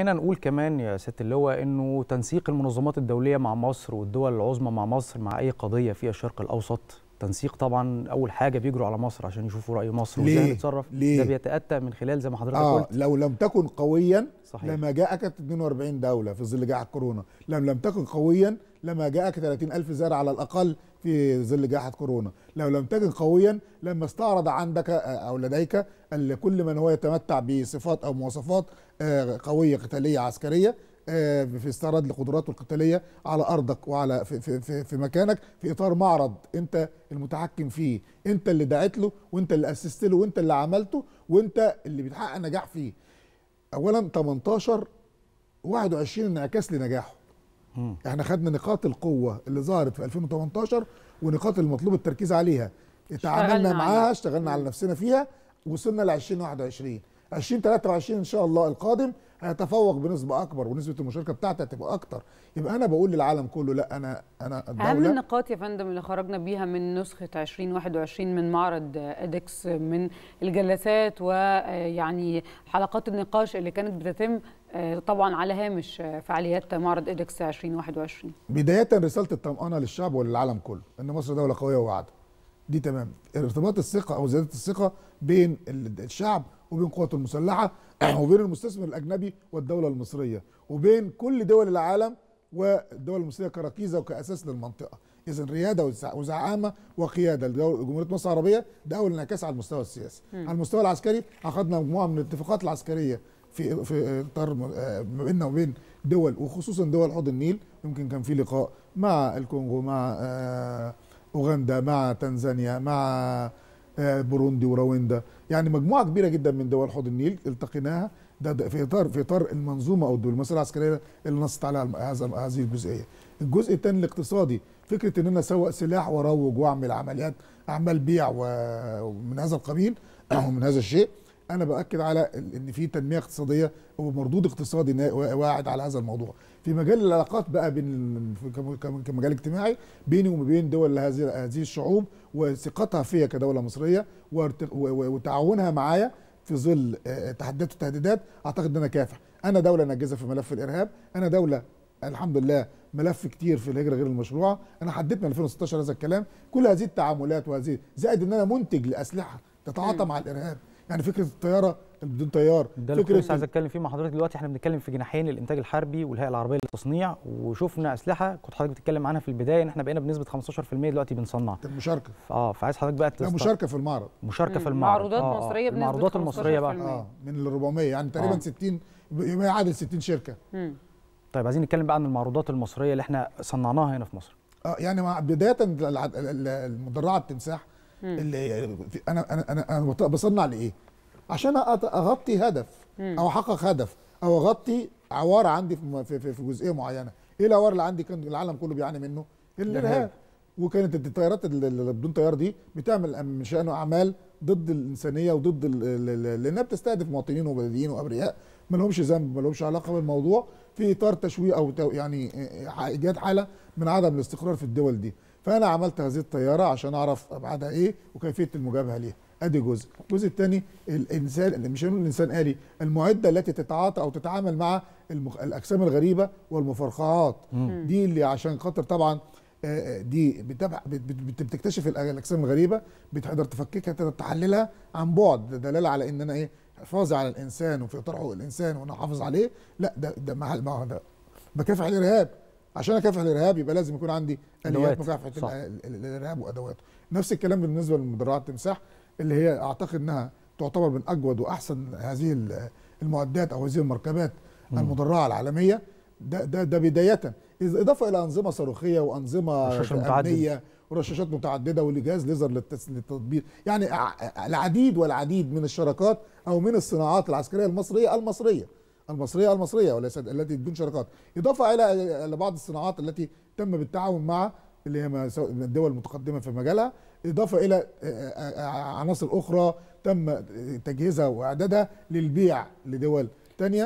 هنا نقول كمان يا ست اللواء انه تنسيق المنظمات الدوليه مع مصر والدول العظمى مع مصر مع اي قضيه في الشرق الاوسط تنسيق طبعا اول حاجه بيجروا على مصر عشان يشوفوا راي مصر ليه؟ وازاي هتتصرف ليه؟ ده بيتاتى من خلال زي ما حضرتك آه قلت لو لم تكن قويا صحيح. لما جاءك 42 دوله في ظل جائحه كورونا لم لم تكن قويا لما جاءك 30000 زائر على الاقل في ظل جائحه كورونا لو لم تكن قويا لما استعرض عندك آه، او لديك كل من هو يتمتع بصفات او مواصفات آه، قويه قتاليه عسكريه آه، في استعراض لقدراته القتاليه على ارضك وعلى في, في, في, في مكانك في اطار معرض انت المتحكم فيه انت اللي دعيت له وانت اللي اسست له وانت اللي عملته وانت اللي بتحقق نجاح فيه اولا 18 21 انعكاس لنجاحه م. احنا خدنا نقاط القوه اللي ظهرت في 2018 ونقاط المطلوب التركيز عليها تعاملنا معاها اشتغلنا على نفسنا فيها وصلنا ل 2021 2023 ان شاء الله القادم هيتفوق بنسبه اكبر ونسبه المشاركه بتاعتي هتبقى اكتر يبقى انا بقول للعالم كله لا انا انا الدوله اهم النقاط يا فندم اللي خرجنا بيها من نسخه 2021 من معرض ادكس من الجلسات ويعني حلقات النقاش اللي كانت بتتم آه، طبعا على هامش فعاليات معرض ادكس 2021 بدايه رساله الطمانه للشعب وللعالم كله ان مصر دوله قويه وواعده دي تمام ارتباط الثقه او زياده الثقه بين الشعب وبين قوات المسلحه وبين المستثمر الاجنبي والدوله المصريه وبين كل دول العالم والدول المصريه كركيزه وكاساس للمنطقه اذا رياده وزعامه وقياده لجمهوريه مصر العربيه ده اول انعكاس على المستوى السياسي م. على المستوى العسكري اخذنا مجموعه من الاتفاقات العسكريه في في اطار آه، ما بيننا وبين دول وخصوصا دول حوض النيل يمكن كان في لقاء مع الكونغو مع آه اوغندا مع تنزانيا مع آه، بوروندي ورويندا يعني مجموعه كبيره جدا من دول حوض النيل التقيناها ده, ده في اطار في اطار المنظومه او الدبلوماسيه العسكريه اللي نصت عليها هذه الجزئيه. الجزء الثاني الاقتصادي فكره ان انا اسوق سلاح واروج واعمل عمليات اعمال بيع ومن هذا القبيل او من هذا الشيء انا باكد على ان في تنميه اقتصاديه ومردود اقتصادي واعد على هذا الموضوع في مجال العلاقات بقى بين كمجال اجتماعي بيني وما بين دول هذه هذه الشعوب وثقتها فيا كدوله مصريه وتعاونها معايا في ظل آه، تحديات وتهديدات اعتقد ان انا كافح انا دوله ناجزه في ملف الارهاب انا دوله الحمد لله ملف كتير في الهجره غير المشروعه انا حددت من 2016 هذا الكلام كل هذه التعاملات وهذه زائد ان انا منتج لاسلحه تتعاطى مع الارهاب يعني فكره الطياره بدون طيار ده اللي كنت عايز اتكلم فيه مع حضرتك دلوقتي احنا بنتكلم في جناحين الانتاج الحربي والهيئه العربيه للتصنيع وشفنا اسلحه كنت حضرتك بتتكلم عنها في البدايه ان احنا بقينا بنسبه 15% دلوقتي بنصنع المشاركه اه فعايز حضرتك بقى لا مشاركه في المعرض مشاركه في المعرض معروضات آه مصريه بنسبه المعروضات المصريه بقى اه من ال 400 يعني تقريبا آه. 60 يعادل 60 شركه مم. طيب عايزين نتكلم بقى عن المعروضات المصريه اللي احنا صنعناها هنا في مصر اه يعني مع بدايه المدرعه التمساح اللي انا انا انا, أنا بصنع لايه؟ عشان اغطي هدف او احقق هدف او اغطي عوار عندي في في, في جزئيه معينه، ايه العوار اللي عندي كان العالم كله بيعاني منه؟ الارهاب وكانت الطيارات اللي بدون طيار دي بتعمل من شانه اعمال ضد الانسانيه وضد لانها بتستهدف مواطنين وبلديين وابرياء ما لهمش ذنب ما لهمش علاقه بالموضوع في اطار تشويه او يعني ايجاد حاله من عدم الاستقرار في الدول دي. فانا عملت هذه الطياره عشان اعرف ابعادها ايه وكيفيه المجابهه ليها ادي جزء الجزء الثاني الانسان اللي مش الانسان الي المعده التي تتعاطى او تتعامل مع المخ... الاجسام الغريبه والمفرخات مم. دي اللي عشان خاطر طبعا آه، آه، دي بتكتشف الاجسام الغريبه بتقدر تفككها تقدر تحللها عن بعد دلاله على ان انا ايه حفاظي على الانسان وفي اطار حقوق الانسان وانا احافظ عليه لا ده ده مع ده بكافح الارهاب عشان اكافح الارهاب يبقى لازم يكون عندي اليات مكافحه الارهاب وادواته نفس الكلام بالنسبه لمدرعات التمساح اللي هي اعتقد انها تعتبر من اجود واحسن هذه المعدات او هذه المركبات المدرعه العالميه ده ده ده بدايه اضافه الى انظمه صاروخيه وانظمه امنيه ورشاشات متعدده ولجهاز ليزر للتطبيق يعني العديد والعديد من الشراكات او من الصناعات العسكريه المصريه المصريه المصريه المصريه وليس التي بدون شركات اضافه الى بعض الصناعات التي تم بالتعاون مع اللي هي الدول المتقدمه في مجالها اضافه الى عناصر اخرى تم تجهيزها واعدادها للبيع لدول ثانيه